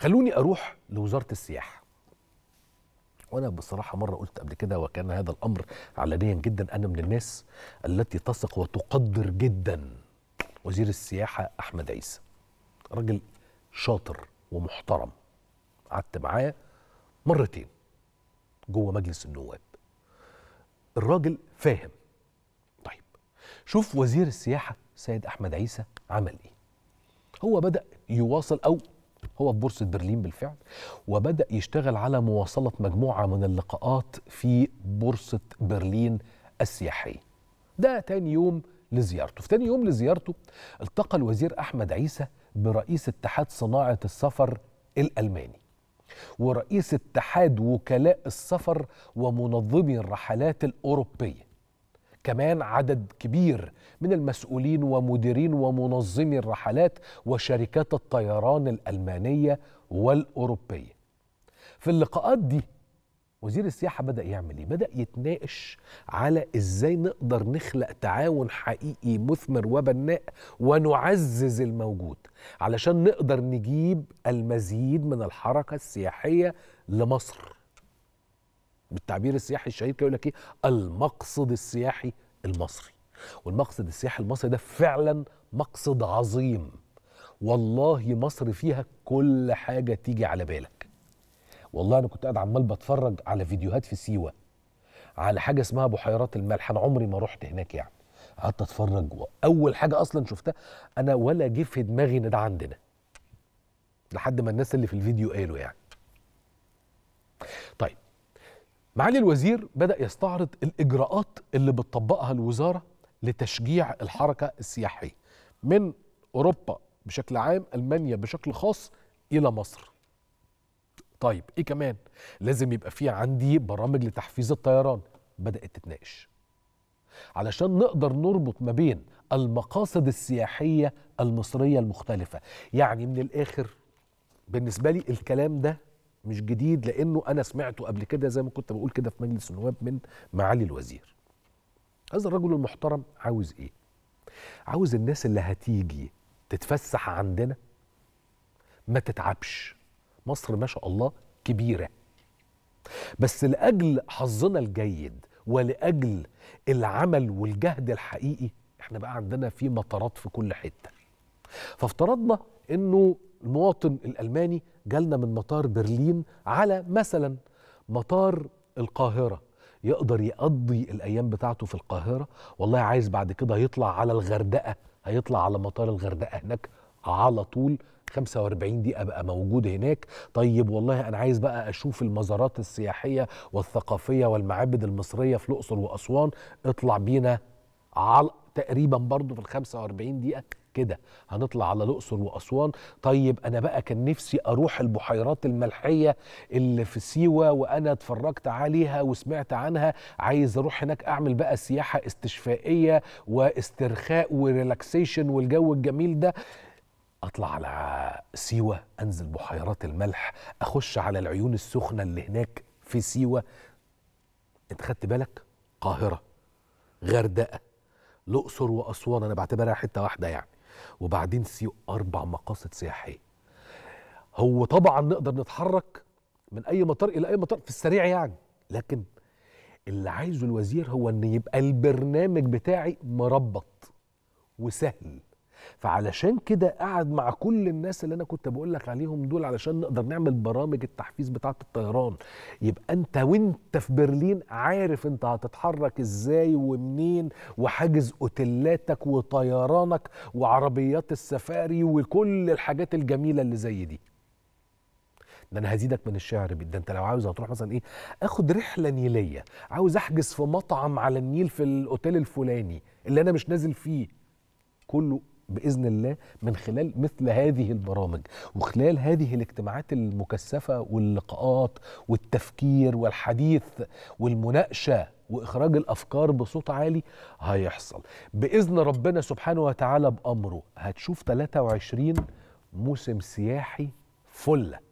خلوني اروح لوزاره السياحه وانا بصراحه مره قلت قبل كده وكان هذا الامر علنيا جدا انا من الناس التي تثق وتقدر جدا وزير السياحه احمد عيسى راجل شاطر ومحترم قعدت معاه مرتين جوه مجلس النواب الراجل فاهم طيب شوف وزير السياحه سيد احمد عيسى عمل ايه هو بدا يواصل او هو في بورصة برلين بالفعل وبدأ يشتغل على مواصلة مجموعة من اللقاءات في بورصة برلين السياحية ده تاني يوم لزيارته في تاني يوم لزيارته التقى الوزير أحمد عيسى برئيس اتحاد صناعة السفر الألماني ورئيس اتحاد وكلاء السفر ومنظمي الرحلات الأوروبية كمان عدد كبير من المسؤولين ومديرين ومنظمي الرحلات وشركات الطيران الألمانية والأوروبية في اللقاءات دي وزير السياحة بدأ يعمل إيه؟ بدأ يتناقش على إزاي نقدر نخلق تعاون حقيقي مثمر وبناء ونعزز الموجود علشان نقدر نجيب المزيد من الحركة السياحية لمصر بالتعبير السياحي الشهير كده يقول لك ايه المقصد السياحي المصري والمقصد السياحي المصري ده فعلا مقصد عظيم والله مصر فيها كل حاجه تيجي على بالك والله انا كنت قاعد عمال بتفرج على فيديوهات في سيوه على حاجه اسمها بحيرات الملح انا عمري ما رحت هناك يعني قعدت اتفرج واول حاجه اصلا شفتها انا ولا جه في دماغي ان ده عندنا لحد ما الناس اللي في الفيديو قالوا يعني معالي الوزير بدأ يستعرض الإجراءات اللي بتطبقها الوزارة لتشجيع الحركة السياحية من أوروبا بشكل عام ألمانيا بشكل خاص إلى مصر طيب إيه كمان لازم يبقى في عندي برامج لتحفيز الطيران بدأت تتناقش علشان نقدر نربط ما بين المقاصد السياحية المصرية المختلفة يعني من الآخر بالنسبة لي الكلام ده مش جديد لانه انا سمعته قبل كده زي ما كنت بقول كده في مجلس النواب من معالي الوزير هذا الرجل المحترم عاوز ايه عاوز الناس اللي هتيجي تتفسح عندنا ما تتعبش مصر ما شاء الله كبيره بس لاجل حظنا الجيد ولاجل العمل والجهد الحقيقي احنا بقى عندنا في مطارات في كل حته فافترضنا انه المواطن الالماني جالنا من مطار برلين على مثلا مطار القاهره يقدر يقضي الايام بتاعته في القاهره والله عايز بعد كده يطلع على الغردقه هيطلع على مطار الغردقه هناك على طول 45 دقيقة بقى موجود هناك طيب والله أنا عايز بقى أشوف المزارات السياحية والثقافية والمعابد المصرية في الأقصر وأسوان اطلع بينا على تقريبا برضه في ال 45 دقيقة كده هنطلع على الاقصر واسوان طيب انا بقى كان نفسي اروح البحيرات الملحيه اللي في سيوه وانا اتفرجت عليها وسمعت عنها عايز اروح هناك اعمل بقى سياحه استشفائيه واسترخاء وريلاكسيشن والجو الجميل ده اطلع على سيوه انزل بحيرات الملح اخش على العيون السخنه اللي هناك في سيوه انت خدت بالك قاهره غردقه الاقصر واسوان انا بعتبرها حته واحده يعني وبعدين سيو أربع مقاصد سياحية هو طبعا نقدر نتحرك من أي مطار إلى أي مطار في السريع يعني لكن اللي عايزه الوزير هو ان يبقى البرنامج بتاعي مربط وسهل فعلشان كده قعد مع كل الناس اللي انا كنت بقول لك عليهم دول علشان نقدر نعمل برامج التحفيز بتاعه الطيران يبقى انت وانت في برلين عارف انت هتتحرك ازاي ومنين وحاجز اوتيلاتك وطيرانك وعربيات السفاري وكل الحاجات الجميله اللي زي دي ده انا هزيدك من الشعر ده انت لو عاوز هتروح مثلا ايه اخد رحله نيليه عاوز احجز في مطعم على النيل في الاوتيل الفلاني اللي انا مش نازل فيه كله باذن الله من خلال مثل هذه البرامج وخلال هذه الاجتماعات المكثفه واللقاءات والتفكير والحديث والمناقشه واخراج الافكار بصوت عالي هيحصل باذن ربنا سبحانه وتعالى بامره هتشوف 23 موسم سياحي فله